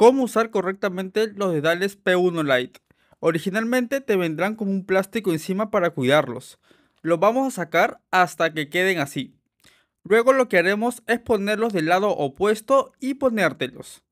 cómo usar correctamente los dedales P1 Lite. Originalmente te vendrán con un plástico encima para cuidarlos. Los vamos a sacar hasta que queden así. Luego lo que haremos es ponerlos del lado opuesto y ponértelos.